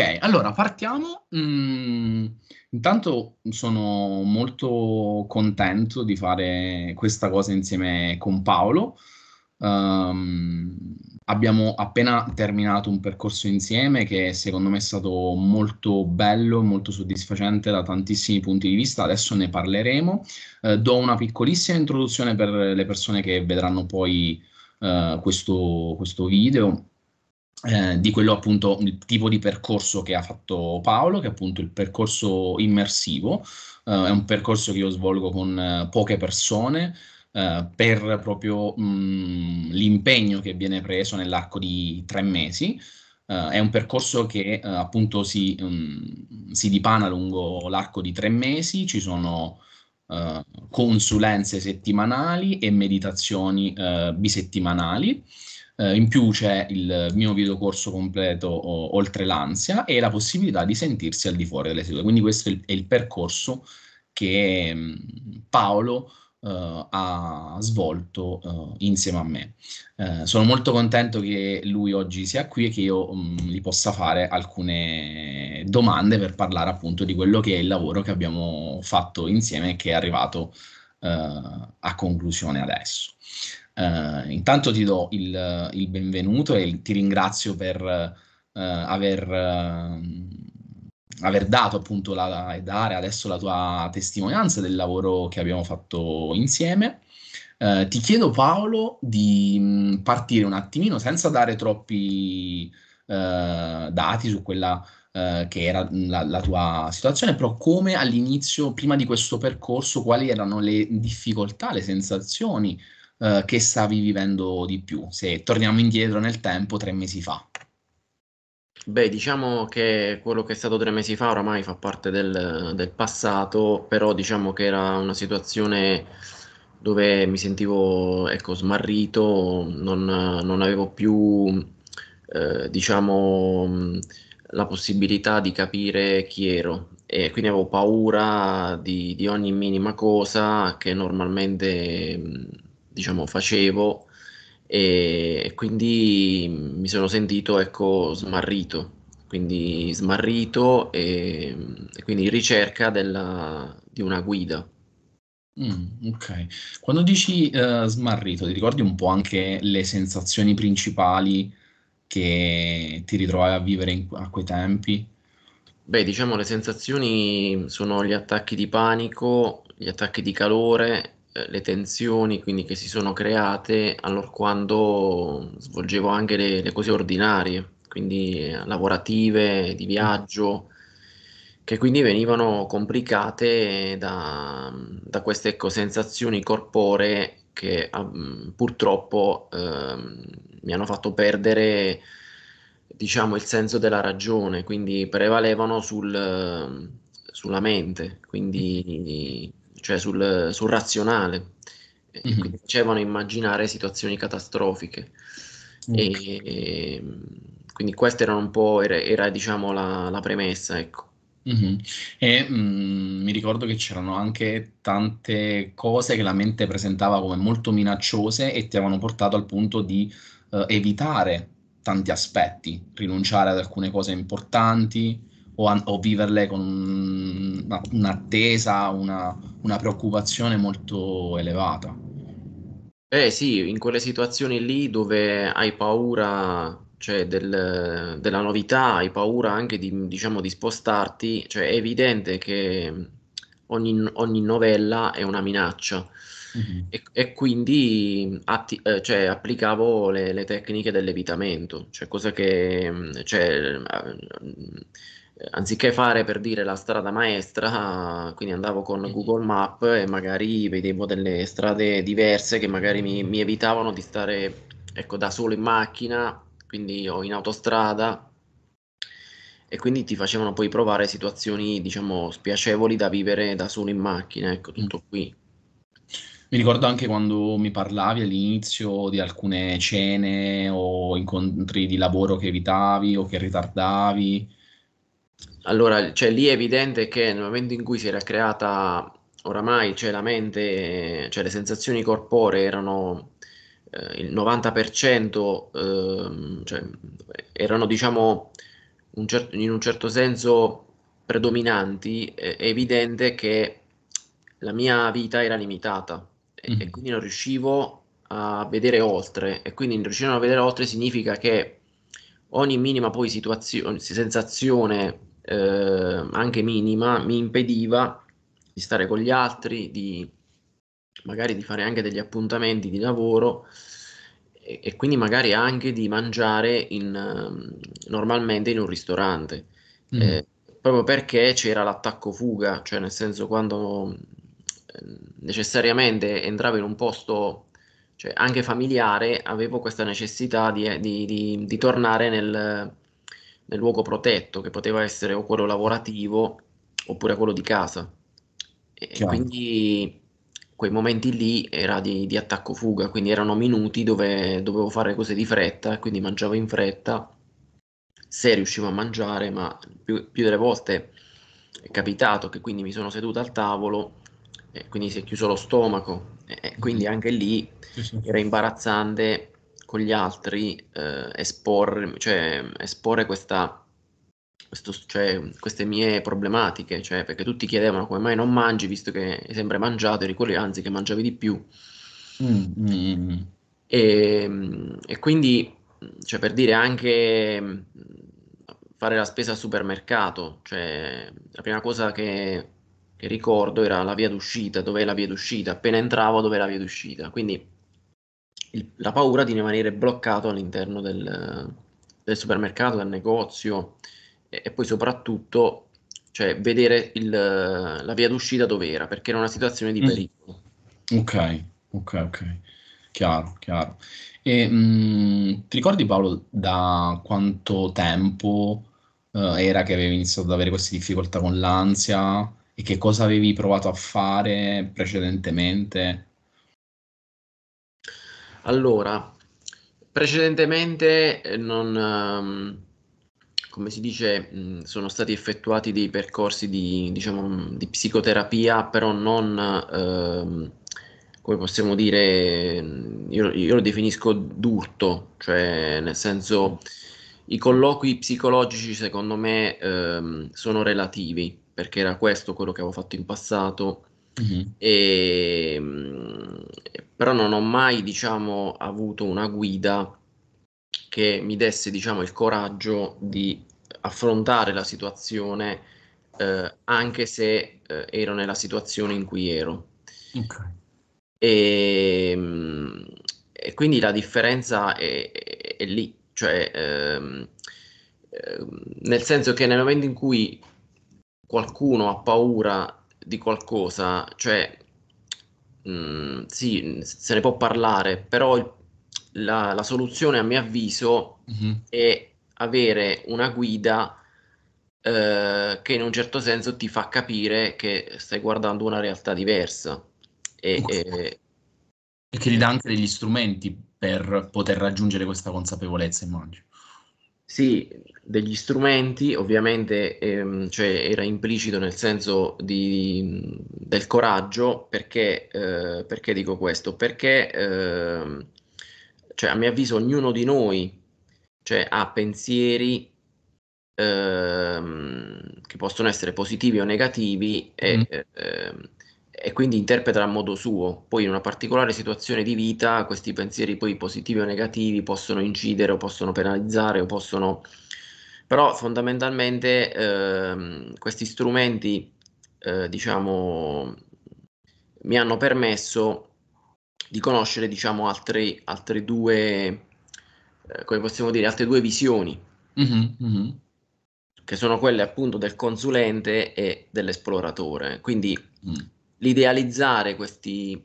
Ok, allora partiamo. Mm, intanto sono molto contento di fare questa cosa insieme con Paolo. Um, abbiamo appena terminato un percorso insieme che secondo me è stato molto bello, molto soddisfacente da tantissimi punti di vista. Adesso ne parleremo. Uh, do una piccolissima introduzione per le persone che vedranno poi uh, questo, questo video eh, di quello appunto il tipo di percorso che ha fatto Paolo, che è appunto il percorso immersivo, eh, è un percorso che io svolgo con eh, poche persone eh, per proprio mh, mm, l'impegno che viene preso nell'arco di tre mesi. Eh, è un percorso che appunto si, mh, mm, si, dipana lungo l'arco di tre mesi, ci sono consulenze settimanali e meditazioni bisettimanali. Eh, in più c'è il mio videocorso completo o, oltre l'ansia e la possibilità di sentirsi al di fuori delle sedute. Quindi questo è il, è il percorso che mm, Paolo Uh, ha svolto uh, insieme a me. Uh, sono molto contento che lui oggi sia qui e che io um, gli possa fare alcune domande per parlare appunto di quello che è il lavoro che abbiamo fatto insieme e che è arrivato a conclusione adesso. Uh, intanto ti do il, il, benvenuto e ti ringrazio per uh, aver, uh, aver, dato appunto la, la, e dare adesso la tua testimonianza del lavoro che abbiamo fatto insieme. Eh, ti chiedo Paolo di mm, partire un attimino senza dare troppi dati su quella che era la, la, tua situazione, però come all'inizio, prima di questo percorso, quali erano le difficoltà, le sensazioni, eh, che stavi vivendo di più, se torniamo indietro nel tempo tre mesi fa? Beh, diciamo che quello che è stato tre mesi fa oramai fa parte del, del passato, però diciamo che era una situazione dove mi sentivo ecco, smarrito, non, non avevo più eh, diciamo, la possibilità di capire chi ero e quindi avevo paura di, di ogni minima cosa che normalmente diciamo, facevo e quindi mi sono sentito ecco, smarrito, quindi smarrito e, e quindi in ricerca della, di una guida. Mm, ok, quando dici uh, smarrito ti ricordi un po' anche le sensazioni principali che ti ritrovavi a vivere in, a quei tempi? Beh, diciamo le sensazioni sono gli attacchi di panico, gli attacchi di calore eh, le tensioni quindi, che si sono create allora quando svolgevo anche le, le cose ordinarie, quindi eh, lavorative, di mm. viaggio, che quindi venivano complicate da, da queste ecco, sensazioni corporee che um, purtroppo um, mi hanno fatto perdere diciamo il senso della ragione, quindi prevalevano sul, sulla mente, quindi mm cioè sul, sul razionale, mm-hmm. e mhm. facevano immaginare situazioni catastrofiche. Mm-hmm. E, e, ehm, quindi questa era un po', era, era diciamo la, la, premessa, ecco. Mm-hmm. E mh, mm, mi ricordo che c'erano anche tante cose che la mente presentava come molto minacciose e ti avevano portato al punto di uh, evitare tanti aspetti, rinunciare ad alcune cose importanti, o, an- o viverle con un, un'attesa, una, una preoccupazione molto elevata. Eh sì, in quelle situazioni lì dove hai paura cioè del, della novità, hai paura anche di, diciamo, di spostarti, cioè è evidente che ogni, ogni novella è una minaccia. Mm-hmm. E, e, quindi atti, eh, cioè, applicavo le, le, tecniche dell'evitamento, cioè cosa che mm, cioè, eh, anziché fare per dire la strada maestra, quindi andavo con Google Map e magari vedevo delle strade diverse che magari mi, mi evitavano di stare ecco, da solo in macchina, quindi o in autostrada e quindi ti facevano poi provare situazioni diciamo spiacevoli da vivere da solo in macchina, ecco mm. tutto qui. Mi ricordo anche quando mi parlavi all'inizio di alcune cene o incontri di lavoro che evitavi o che ritardavi allora, cioè, lì è evidente che nel momento in cui si era creata oramai, cioè la mente, cioè le sensazioni corporee erano eh, il 90%, eh, cioè, erano diciamo un certo, in un certo senso predominanti, è evidente che la mia vita era limitata e, mm. e quindi non riuscivo a vedere oltre e quindi non riuscire a vedere oltre significa che ogni minima poi situazione, sensazione eh, anche minima, mi impediva di stare con gli altri, di magari di fare anche degli appuntamenti di lavoro e, e quindi magari anche di mangiare in, ehm, normalmente in un ristorante. Mm. Eh, proprio perché c'era l'attacco fuga, cioè nel senso quando ehm, necessariamente entravo in un posto cioè anche familiare, avevo questa necessità di, eh, di, di, di tornare nel, nel luogo protetto, che poteva essere o quello lavorativo oppure quello di casa. E, e quindi quei momenti lì era di, di attacco-fuga, quindi erano minuti dove dovevo fare cose di fretta, quindi mangiavo in fretta, se riuscivo a mangiare, ma più, più delle volte è capitato che quindi mi sono seduto al tavolo e quindi si è chiuso lo stomaco e quindi mm-hmm. anche lì era imbarazzante con gli altri eh, esporre, cioè, esporre questa, questo, cioè, queste mie problematiche, cioè, perché tutti chiedevano come mai non mangi, visto che hai sempre mangiato, eri quello anzi che mangiavi di più. Mm. mm, mm, mm. E, ehm, e, quindi, cioè, per dire anche fare la spesa al supermercato, cioè, la prima cosa che, che ricordo era la via d'uscita, dov'è la via d'uscita, appena entravo dov'è la via d'uscita, quindi il, la paura di rimanere bloccato all'interno del, del supermercato, del negozio e, e poi soprattutto cioè, vedere il, la via d'uscita dove era, perché era una situazione di mm. pericolo. Ok, ok, ok. Chiaro, chiaro. E, mh, mm, ti ricordi Paolo da quanto tempo uh, era che avevi iniziato ad avere queste difficoltà con l'ansia e che cosa avevi provato a fare precedentemente allora, precedentemente eh, non, ehm, come si dice, mm, sono stati effettuati dei percorsi di, diciamo, mm, di psicoterapia, però non, eh, come possiamo dire, mm, io, io, lo definisco d'urto, cioè nel senso i colloqui psicologici secondo me eh, sono relativi, perché era questo quello che avevo fatto in passato. Mm-hmm. E però non ho mai, diciamo, avuto una guida che mi desse, diciamo, il coraggio di affrontare la situazione eh, anche se eh, ero nella situazione in cui ero. Okay. E, ehm, e, quindi la differenza è, è, è lì, cioè ehm, ehm, nel senso che nel momento in cui qualcuno ha paura di qualcosa, cioè mh, mm, sì, se ne può parlare, però la, la soluzione a mio avviso mm-hmm. è avere una guida eh, che in un certo senso ti fa capire che stai guardando una realtà diversa. E, okay. e, e che ti dà anche degli strumenti per poter raggiungere questa consapevolezza, immagino. Sì, degli strumenti, ovviamente, ehm, cioè era implicito nel senso di, del coraggio, perché, eh, perché dico questo? Perché, eh, cioè, a mio avviso, ognuno di noi cioè, ha pensieri ehm, che possono essere positivi o negativi e, mm. ehm, e quindi interpreta a modo suo. Poi in una particolare situazione di vita questi pensieri poi positivi o negativi possono incidere o possono penalizzare o possono... Però fondamentalmente eh, questi strumenti, eh, diciamo, mi hanno permesso di conoscere, diciamo, altre, altre due, eh, come possiamo dire, altre due visioni. Mm-hmm, mm-hmm. Che sono quelle appunto del consulente e dell'esploratore. Quindi mm l'idealizzare questi,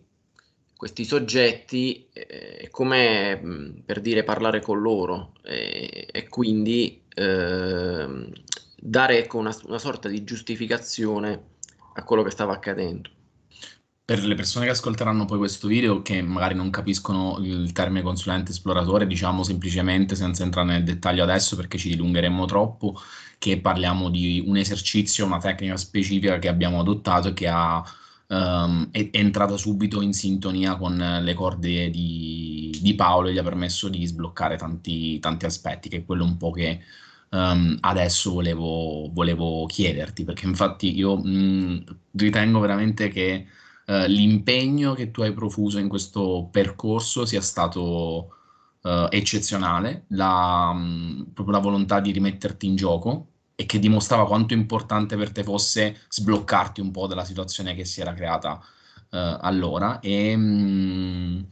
questi soggetti eh, è come per dire parlare con loro e, e quindi eh, dare ecco, una, una, sorta di giustificazione a quello che stava accadendo. Per le persone che ascolteranno poi questo video, che magari non capiscono il termine consulente esploratore, diciamo semplicemente, senza entrare nel dettaglio adesso perché ci dilungheremmo troppo, che parliamo di un esercizio, una tecnica specifica che abbiamo adottato e che ha um, ehm, è, è, entrato subito in sintonia con le corde di, di Paolo e gli ha permesso di sbloccare tanti, tanti aspetti, che è quello un po' che um, adesso volevo, volevo, chiederti, perché infatti io mh, ritengo veramente che uh, l'impegno che tu hai profuso in questo percorso sia stato... Uh, eccezionale, la, mh, proprio la volontà di rimetterti in gioco, e che dimostrava quanto importante per te fosse sbloccarti un po' dalla situazione che si era creata eh, allora e, ehm, mh,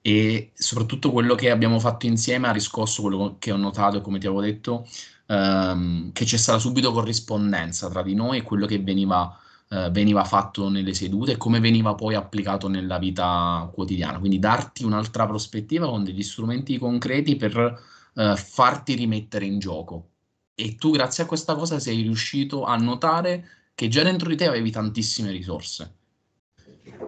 e, soprattutto quello che abbiamo fatto insieme ha riscosso quello che ho notato come ti avevo detto ehm, che c'è stata subito corrispondenza tra di noi e quello che veniva, eh, veniva fatto nelle sedute e come veniva poi applicato nella vita quotidiana quindi darti un'altra prospettiva con degli strumenti concreti per eh, farti rimettere in gioco e tu grazie a questa cosa sei riuscito a notare che già dentro di te avevi tantissime risorse.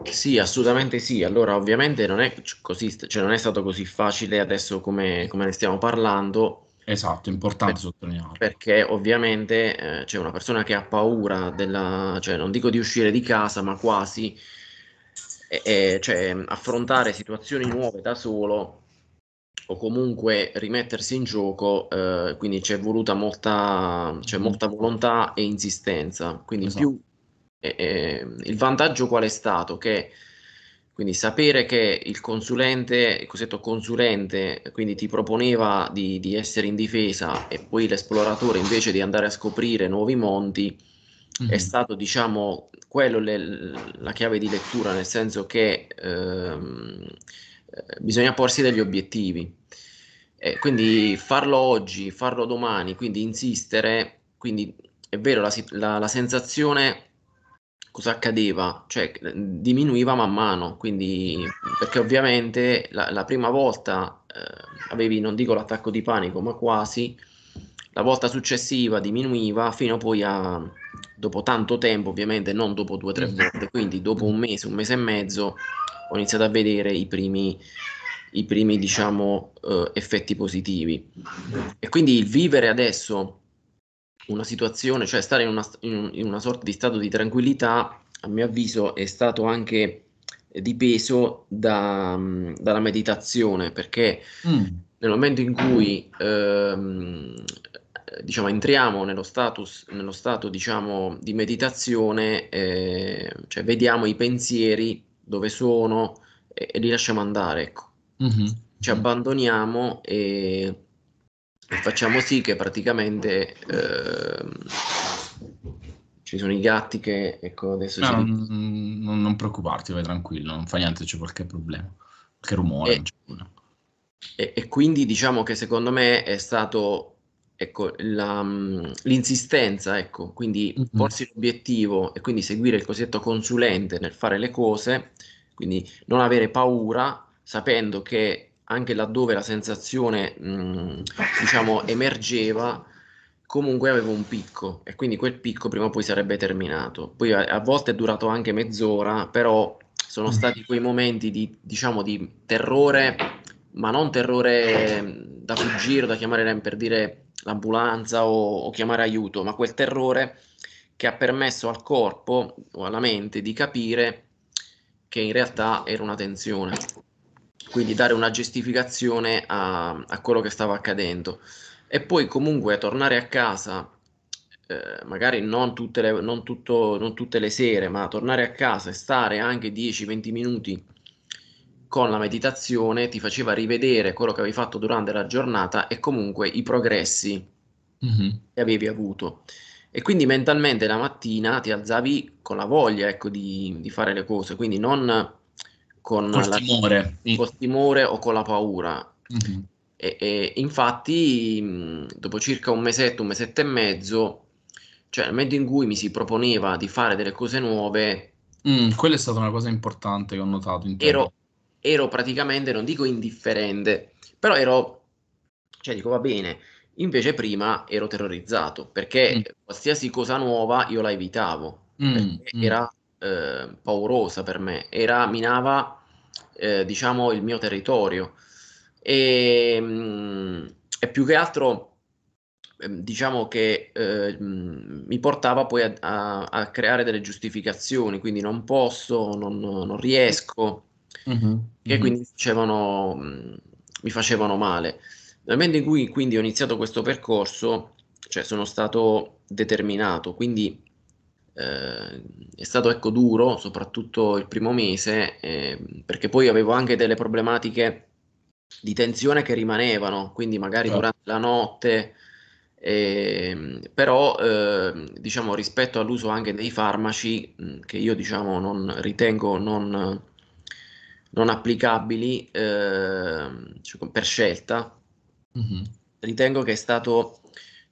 Sì, assolutamente sì. Allora, ovviamente non è, così, cioè non è stato così facile adesso come, come ne stiamo parlando. Esatto, importante per, sottolinearlo. Perché ovviamente eh, c'è una persona che ha paura della, cioè non dico di uscire di casa, ma quasi, e, e, cioè affrontare situazioni nuove da solo o comunque rimettersi in gioco, eh, quindi c'è voluta molta, c'è mm-hmm. molta, volontà e insistenza. Quindi esatto. più eh, eh, il vantaggio qual è stato? Che quindi sapere che il consulente, il cosiddetto consulente, quindi ti proponeva di, di essere in difesa e poi l'esploratore invece di andare a scoprire nuovi monti, mm-hmm. è stato diciamo quello le, la chiave di lettura, nel senso che ehm, eh, bisogna porsi degli obiettivi. Eh, quindi farlo oggi, farlo domani, quindi insistere, quindi è vero la, la, la sensazione cosa accadeva, cioè diminuiva man mano, quindi perché ovviamente la, la prima volta eh, avevi, non dico l'attacco di panico, ma quasi, la volta successiva diminuiva fino poi a, dopo tanto tempo ovviamente, non dopo due o tre mm. volte, quindi dopo un mese, un mese e mezzo, ho iniziato a vedere i primi, i primi diciamo, eh, effetti positivi. E quindi il vivere adesso una situazione, cioè stare in una, in una sorta di stato di tranquillità, a mio avviso è stato anche dipeso da, dalla meditazione, perché mm. nel momento in cui ehm, diciamo, entriamo nello, status, nello stato diciamo, di meditazione, eh, cioè vediamo i pensieri dove sono e, e li lasciamo andare. Ecco. Mm-hmm. Ci abbandoniamo e, facciamo sì che praticamente eh, ci sono i gatti che ecco, adesso... No, ci... non, non, preoccuparti, vai tranquillo, non fa niente, c'è qualche problema, qualche rumore. E, e, e quindi diciamo che secondo me è stato ecco, la, mm, l'insistenza, ecco, quindi mm-hmm. porsi l'obiettivo e quindi seguire il cosiddetto consulente nel fare le cose, quindi non avere paura, sapendo che anche laddove la sensazione, mh, mm, diciamo, emergeva, comunque avevo un picco e quindi quel picco prima o poi sarebbe terminato. Poi a, a volte è durato anche mezz'ora, però sono mm. stati quei momenti di, diciamo, di terrore, ma non terrore da fuggire, da chiamare per dire l'ambulanza o, o chiamare aiuto, ma quel terrore che ha permesso al corpo o alla mente di capire che in realtà era una tensione. Quindi dare una giustificazione a, a quello che stava accadendo. E poi comunque tornare a casa, eh, magari non tutte, le, non, tutto, non tutte le sere, ma tornare a casa e stare anche 10-20 minuti con la meditazione ti faceva rivedere quello che avevi fatto durante la giornata e comunque i progressi mm-hmm. che avevi avuto. E quindi mentalmente la mattina ti alzavi con la voglia ecco, di, di fare le cose, quindi non con col, timore. timore o con la paura. Mm-hmm. E, e, infatti, mm, dopo circa un mesetto, un mesetto e mezzo, cioè nel momento in cui mi si proponeva di fare delle cose nuove, Mm, quella è stata una cosa importante che ho notato. Ero, ero praticamente, non dico indifferente, però ero, cioè dico va bene, invece prima ero terrorizzato perché mm. qualsiasi cosa nuova io la evitavo, mm. mm. era eh, paurosa per me, era, minava eh, diciamo il mio territorio e, ehm, e più che altro ehm, diciamo che eh, mm, mi portava poi a, a, a, creare delle giustificazioni, quindi non posso, non, non riesco, mm-hmm. che mm-hmm. quindi facevano, mh, mm, mi facevano male. Nel momento in cui quindi ho iniziato questo percorso, cioè sono stato determinato, quindi eh, è stato ecco duro, soprattutto il primo mese, eh, perché poi avevo anche delle problematiche di tensione che rimanevano, quindi magari certo. durante la notte, eh, però ehm, diciamo rispetto all'uso anche dei farmaci mm, che io diciamo non ritengo non non applicabili eh, per scelta, mm-hmm. ritengo che è stato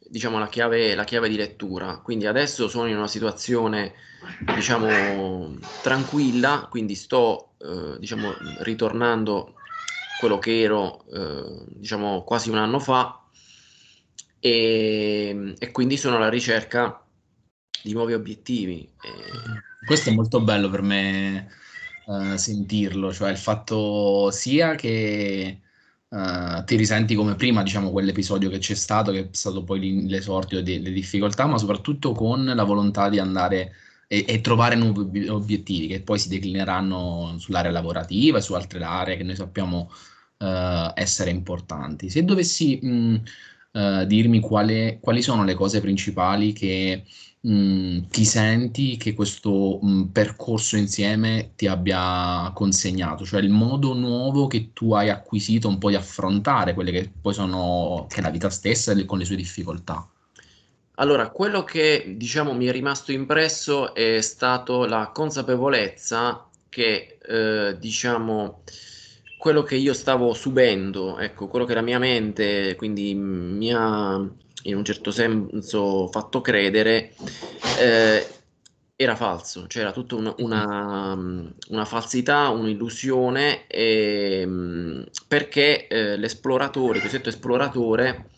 diciamo, la, chiave, la chiave di lettura. Quindi adesso sono in una situazione diciamo, tranquilla, quindi sto eh, diciamo, ritornando quello che ero eh, diciamo, quasi un anno fa e, e, quindi sono alla ricerca di nuovi obiettivi. Questo è molto bello per me eh, sentirlo, cioè il fatto sia che uh, ti risenti come prima, diciamo, quell'episodio che c'è stato, che è stato poi l'esordio delle difficoltà, ma soprattutto con la volontà di andare e, e, trovare nuovi obiettivi che poi si declineranno sull'area lavorativa e su altre aree che noi sappiamo uh, essere importanti. Se dovessi... Mh, eh, dirmi quale, quali sono le cose principali che mh, mm, ti senti che questo mh, mm, percorso insieme ti abbia consegnato, cioè il modo nuovo che tu hai acquisito un po' di affrontare quelle che poi sono che è la vita stessa con le sue difficoltà. Allora, quello che diciamo mi è rimasto impresso è stata la consapevolezza che eh, diciamo quello che io stavo subendo, ecco, quello che la mia mente quindi mi ha in un certo senso fatto credere, eh, era falso, c'era cioè, tutta un, una, una, falsità, un'illusione, e, ehm, perché eh, l'esploratore, il cosiddetto esploratore,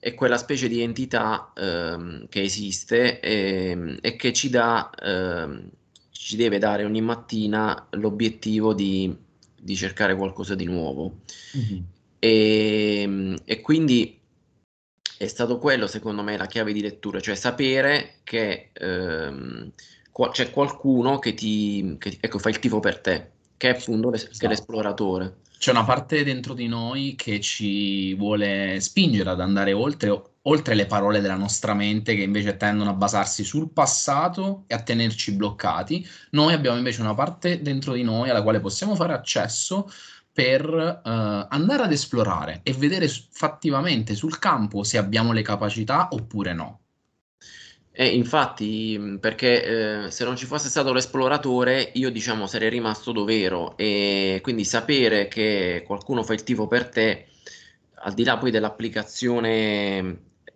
è quella specie di entità eh, che esiste e, ehm, e, che ci dà, ehm, ci deve dare ogni mattina l'obiettivo di di cercare qualcosa di nuovo. Mm-hmm. Ehm, e, e, quindi è stato quello, secondo me, la chiave di lettura, cioè sapere che ehm, qua, c'è qualcuno che ti che, ecco, fa il tifo per te che è appunto l'es- esatto. che è esatto. l'esploratore. C'è una parte dentro di noi che ci vuole spingere ad andare oltre, oltre le parole della nostra mente che invece tendono a basarsi sul passato e a tenerci bloccati. Noi abbiamo invece una parte dentro di noi alla quale possiamo fare accesso per uh, andare ad esplorare e vedere fattivamente sul campo se abbiamo le capacità oppure no. Eh, infatti, perché eh, se non ci fosse stato l'esploratore, io diciamo sarei rimasto dovero e quindi sapere che qualcuno fa il tifo per te, al di là poi dell'applicazione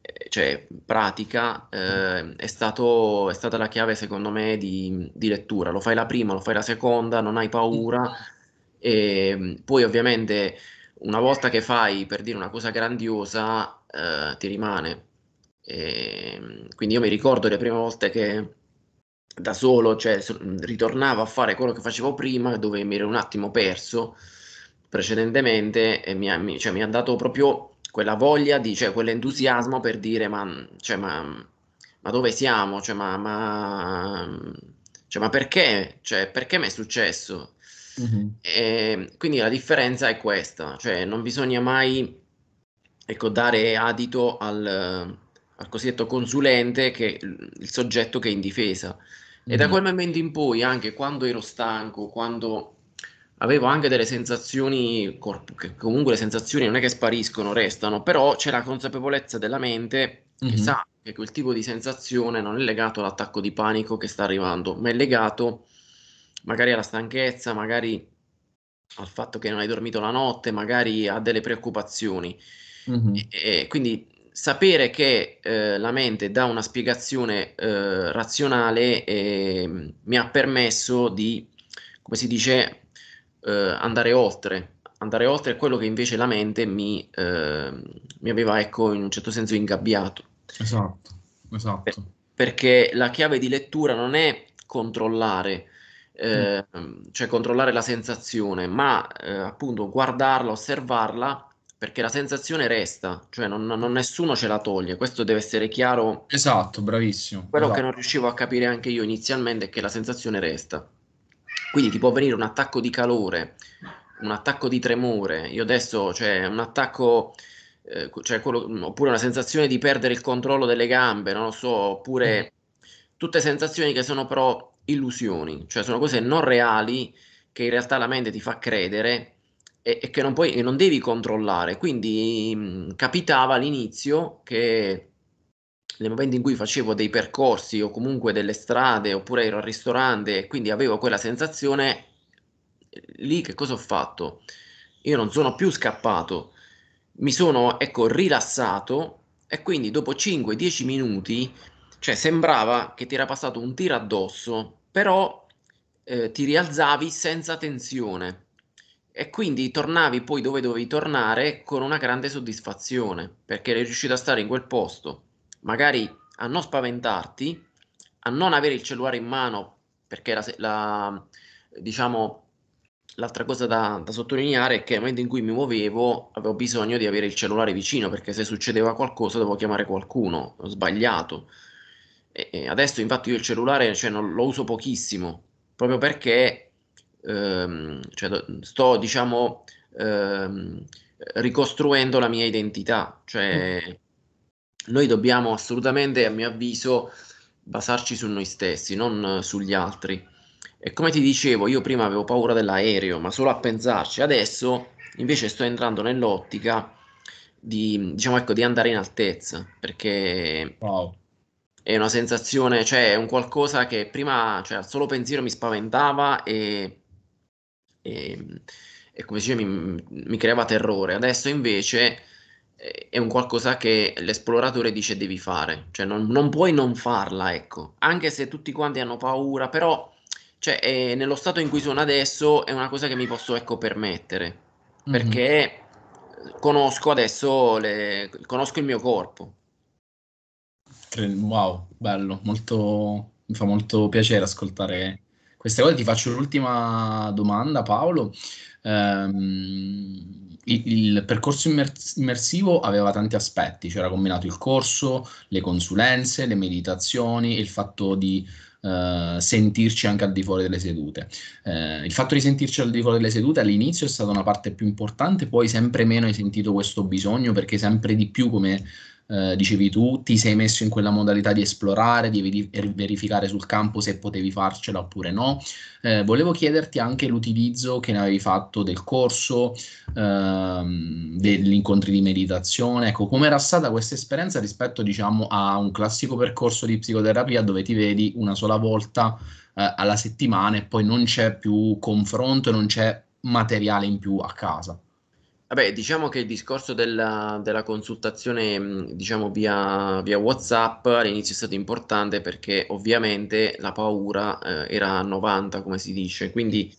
eh, cioè, pratica, eh, è, stato, è, stata la chiave secondo me di, di, lettura. Lo fai la prima, lo fai la seconda, non hai paura e poi ovviamente una volta che fai per dire una cosa grandiosa eh, ti rimane e, ehm, quindi io mi ricordo le prime volte che da solo, cioè ritornavo a fare quello che facevo prima, dove mi ero un attimo perso precedentemente e mi ha, mi, cioè, mi ha dato proprio quella voglia di, cioè quell'entusiasmo per dire ma, cioè, ma, ma dove siamo, cioè, ma, ma, cioè, ma perché, cioè, perché mi è successo? Mm-hmm. Ehm, e, quindi la differenza è questa, cioè non bisogna mai ecco, dare adito al, al cosiddetto consulente che il soggetto che è in difesa. E mm. da mm-hmm. quel momento in poi, anche quando ero stanco, quando avevo anche delle sensazioni, corpo, che comunque le sensazioni non è che spariscono, restano, però c'è la consapevolezza della mente che mm-hmm. sa che quel tipo di sensazione non è legato all'attacco di panico che sta arrivando, ma è legato magari alla stanchezza, magari al fatto che non hai dormito la notte, magari a delle preoccupazioni. Mm-hmm. E, e quindi sapere che eh, la mente dà una spiegazione eh, razionale eh, mi ha permesso di, come si dice, eh, andare oltre, andare oltre quello che invece la mente mi, eh, mi aveva, ecco, in un certo senso ingabbiato. Esatto, esatto. Per, perché la chiave di lettura non è controllare, eh, mm. cioè controllare la sensazione, ma appunto guardarla, osservarla perché la sensazione resta, cioè non, non, nessuno ce la toglie, questo deve essere chiaro. Esatto, bravissimo. Quello esatto. che non riuscivo a capire anche io inizialmente è che la sensazione resta. Quindi ti può venire un attacco di calore, un attacco di tremore, io adesso, cioè un attacco... Eh, cioè quello, mm, oppure una sensazione di perdere il controllo delle gambe, non lo so, oppure mm. tutte sensazioni che sono però illusioni, cioè sono cose non reali che in realtà la mente ti fa credere e, e che non, puoi, e non devi controllare. Quindi mh, mm, capitava all'inizio che nel momento in cui facevo dei percorsi o comunque delle strade oppure ero al ristorante e quindi avevo quella sensazione, lì che cosa ho fatto? Io non sono più scappato, mi sono ecco rilassato e quindi dopo 5-10 minuti, cioè sembrava che ti era passato un tiro addosso, però eh, ti rialzavi senza tensione e quindi tornavi poi dove dovevi tornare con una grande soddisfazione perché eri riuscito a stare in quel posto, magari a non spaventarti, a non avere il cellulare in mano perché era la, diciamo l'altra cosa da, da, sottolineare è che nel momento in cui mi muovevo avevo bisogno di avere il cellulare vicino perché se succedeva qualcosa dovevo chiamare qualcuno, ho sbagliato. E, e adesso infatti io il cellulare cioè, non, lo uso pochissimo proprio perché ehm, cioè, sto diciamo ehm, ricostruendo la mia identità, cioè mm. noi dobbiamo assolutamente, a mio avviso, basarci su noi stessi, non sugli altri. E come ti dicevo, io prima avevo paura dell'aereo, ma solo a pensarci, adesso invece sto entrando nell'ottica di, diciamo, ecco, di andare in altezza, perché wow. è una sensazione, cioè è un qualcosa che prima, cioè al solo pensiero mi spaventava e e, ehm, e come dicevo mi, mi, creava terrore. Adesso invece eh, è un qualcosa che l'esploratore dice devi fare, cioè non, non puoi non farla, ecco, anche se tutti quanti hanno paura, però cioè, eh, nello stato in cui sono adesso è una cosa che mi posso ecco, permettere, mm-hmm. perché mm-hmm. conosco adesso le, conosco il mio corpo. Wow, bello, molto, mi fa molto piacere ascoltare queste cose. Ti faccio l'ultima domanda, Paolo. Um, il, percorso immersivo aveva tanti aspetti, c'era combinato il corso, le consulenze, le meditazioni, il fatto di uh, sentirci anche al di fuori delle sedute. Uh, il fatto di sentirci al di fuori delle sedute all'inizio è stata una parte più importante, poi sempre meno hai sentito questo bisogno perché sempre di più come eh, dicevi tu, ti sei messo in quella modalità di esplorare, di verificare sul campo se potevi farcela oppure no. Eh, volevo chiederti anche l'utilizzo che ne avevi fatto del corso, ehm, degli incontri di meditazione, ecco, com'era stata questa esperienza rispetto, diciamo, a un classico percorso di psicoterapia dove ti vedi una sola volta eh, alla settimana e poi non c'è più confronto, non c'è materiale in più a casa. Vabbè, diciamo che il discorso della, della consultazione, diciamo, via, via, WhatsApp all'inizio è stato importante perché ovviamente la paura eh, era a 90, come si dice, quindi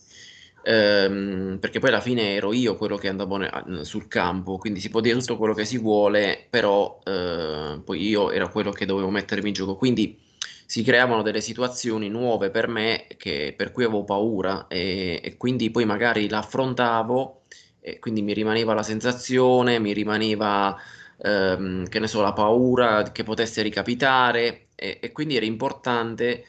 ehm, perché poi alla fine ero io quello che andavo ne- sul campo, quindi si può dire tutto quello che si vuole, però eh, poi io ero quello che dovevo mettermi in gioco, quindi si creavano delle situazioni nuove per me che, per cui avevo paura e, e quindi poi magari l'affrontavo e quindi mi rimaneva la sensazione, mi rimaneva ehm, che ne so, la paura che potesse ricapitare e, e quindi era importante,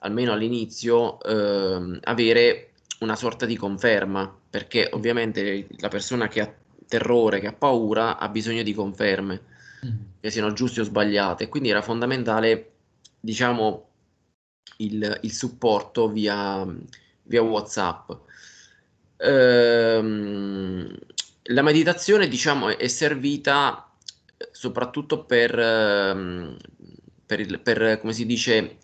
almeno all'inizio, ehm, avere una sorta di conferma, perché ovviamente la persona che ha terrore, che ha paura, ha bisogno di conferme, mm. che siano giuste o sbagliate, quindi era fondamentale, diciamo, il, il supporto via, via WhatsApp ehm, la meditazione diciamo è, servita soprattutto per, ehm, per, il, per, come si dice, eh,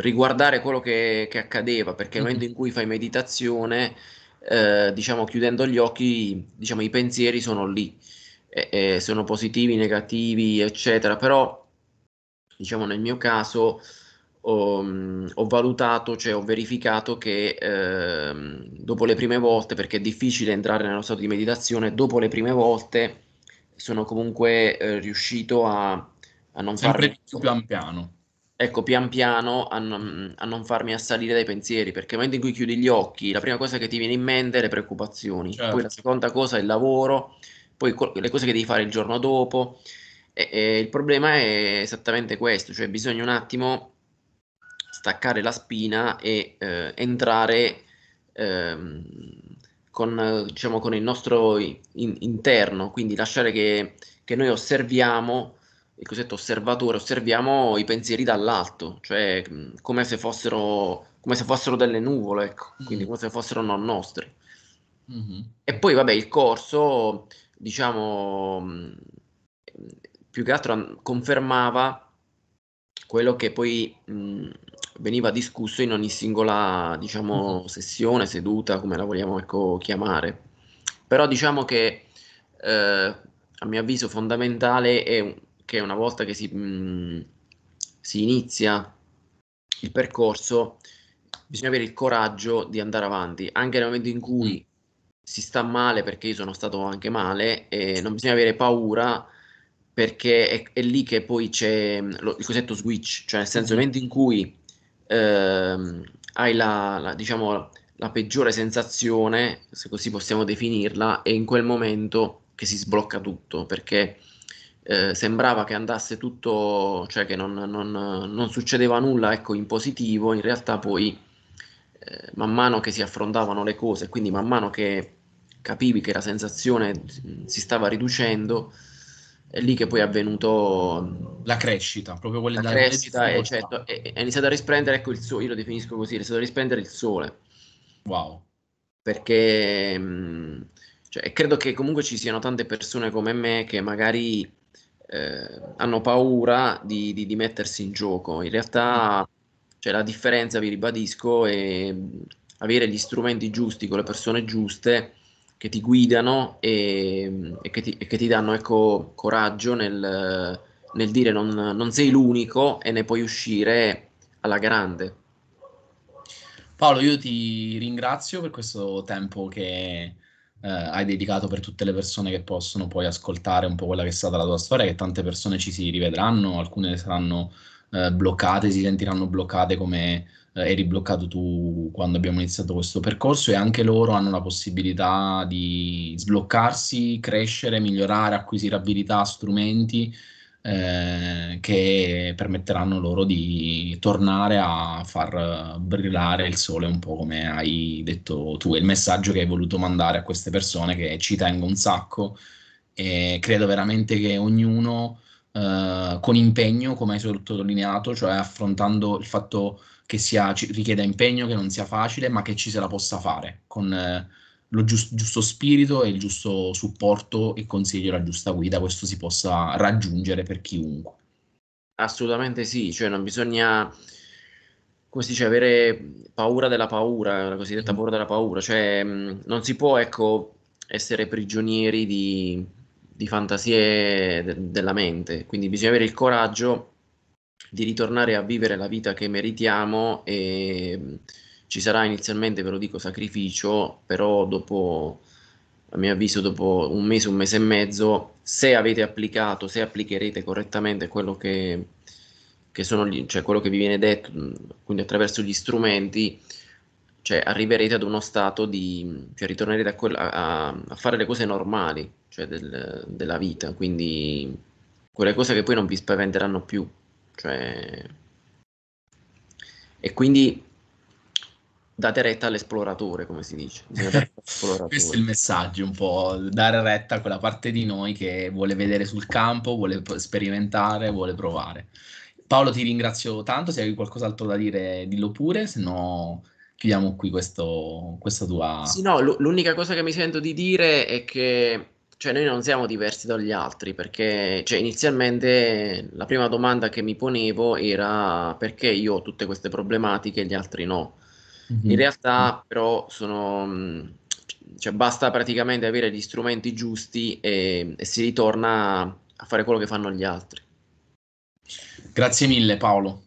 riguardare quello che, che accadeva, perché nel mm-hmm. momento in cui fai meditazione, eh, diciamo chiudendo gli occhi, diciamo i pensieri sono lì, e, e sono positivi, negativi, eccetera, però diciamo nel mio caso ho, ho valutato, cioè ho verificato che eh, dopo le prime volte, perché è difficile entrare nello stato di meditazione, dopo le prime volte sono comunque eh, riuscito a, a non Sempre far... pian piano. Ecco, pian piano a a non, farmi assalire dai pensieri, perché nel momento in cui chiudi gli occhi, la prima cosa che ti viene in mente è le preoccupazioni, certo. poi la certo. seconda cosa è il lavoro, poi le cose che devi fare il giorno dopo. E, e il problema è esattamente questo, cioè bisogna un attimo staccare la spina e eh, entrare ehm, con, diciamo, con, il nostro in, interno, quindi lasciare che, che, noi osserviamo, il cosiddetto osservatore, osserviamo i pensieri dall'alto, cioè mm, come se fossero, come se fossero delle nuvole, ecco, mm-hmm. quindi mm. come se fossero non nostri. Mm-hmm. E poi, vabbè, il corso, diciamo, mm, più che altro confermava quello che poi mh, veniva discusso in ogni singola diciamo, mm-hmm. sessione, seduta, come la vogliamo ecco, chiamare. Però diciamo che eh, a mio avviso fondamentale è che una volta che si, mh, mm, si inizia il percorso bisogna avere il coraggio di andare avanti, anche nel momento in cui mm. si sta male, perché io sono stato anche male, e non bisogna avere paura perché è, è lì che poi c'è mm, lo, il cosiddetto switch, cioè nel senso nel mm. momento in cui ehm, hai la, la, diciamo, la peggiore sensazione, se così possiamo definirla, è in quel momento che si sblocca tutto, perché eh, sembrava che andasse tutto, cioè che non, non, non, succedeva nulla ecco, in positivo, in realtà poi eh, man mano che si affrontavano le cose, quindi man mano che capivi che la sensazione si stava riducendo, è lì che poi è avvenuto la crescita, proprio quella la crescita, è, certo, è, è, iniziato a risplendere, ecco il sole, io lo definisco così, è iniziato a risplendere il sole. Wow. Perché cioè, credo che comunque ci siano tante persone come me che magari eh, hanno paura di, di, di, mettersi in gioco. In realtà cioè, la differenza, vi ribadisco, è avere gli strumenti giusti con le persone giuste che ti guidano e, e, che, ti, e che, ti, danno ecco, coraggio nel, nel dire non, non sei l'unico e ne puoi uscire alla grande. Paolo, io ti ringrazio per questo tempo che eh, hai dedicato per tutte le persone che possono poi ascoltare un po' quella che è stata la tua storia, che tante persone ci si rivedranno, alcune saranno eh, bloccate, si sentiranno bloccate come eh, eri bloccato tu quando abbiamo iniziato questo percorso e anche loro hanno la possibilità di sbloccarsi, crescere, migliorare, acquisire abilità, strumenti eh, che permetteranno loro di tornare a far brillare il sole un po' come hai detto tu, è il messaggio che hai voluto mandare a queste persone che ci tengo un sacco e credo veramente che ognuno eh, con impegno, come hai sottolineato, cioè affrontando il fatto che sia, richieda impegno, che non sia facile, ma che ci se la possa fare con eh, lo giust, giusto spirito e il giusto supporto e consiglio, la giusta guida, questo si possa raggiungere per chiunque. Assolutamente sì, cioè non bisogna come si dice, avere paura della paura, la cosiddetta mm. paura della paura, cioè mm, non si può, ecco, essere prigionieri di, di fantasie de- della mente, quindi bisogna avere il coraggio di ritornare a vivere la vita che meritiamo e ci sarà inizialmente, ve lo dico, sacrificio, però dopo, a mio avviso, dopo un mese, un mese e mezzo, se avete applicato, se applicherete correttamente quello che, che sono gli, cioè quello che vi viene detto, quindi attraverso gli strumenti, cioè arriverete ad uno stato di, cioè ritornerete a, quella, a, a fare le cose normali, cioè del, della vita, quindi quelle cose che poi non vi spaventeranno più, cioè... E quindi date retta all'esploratore, come si dice. Questo è il messaggio, un po' dare retta a quella parte di noi che vuole vedere sul campo, vuole sperimentare, vuole provare. Paolo ti ringrazio tanto, se hai qualcos'altro da dire dillo pure, se no chiudiamo qui questo, questa tua... Sì, no, l- l'unica cosa che mi sento di dire è che cioè, noi non siamo diversi dagli altri perché cioè, inizialmente la prima domanda che mi ponevo era perché io ho tutte queste problematiche e gli altri no. Mm-hmm. In realtà mm. però sono... Cioè, basta praticamente avere gli strumenti giusti e, e si ritorna a fare quello che fanno gli altri. Grazie mille Paolo.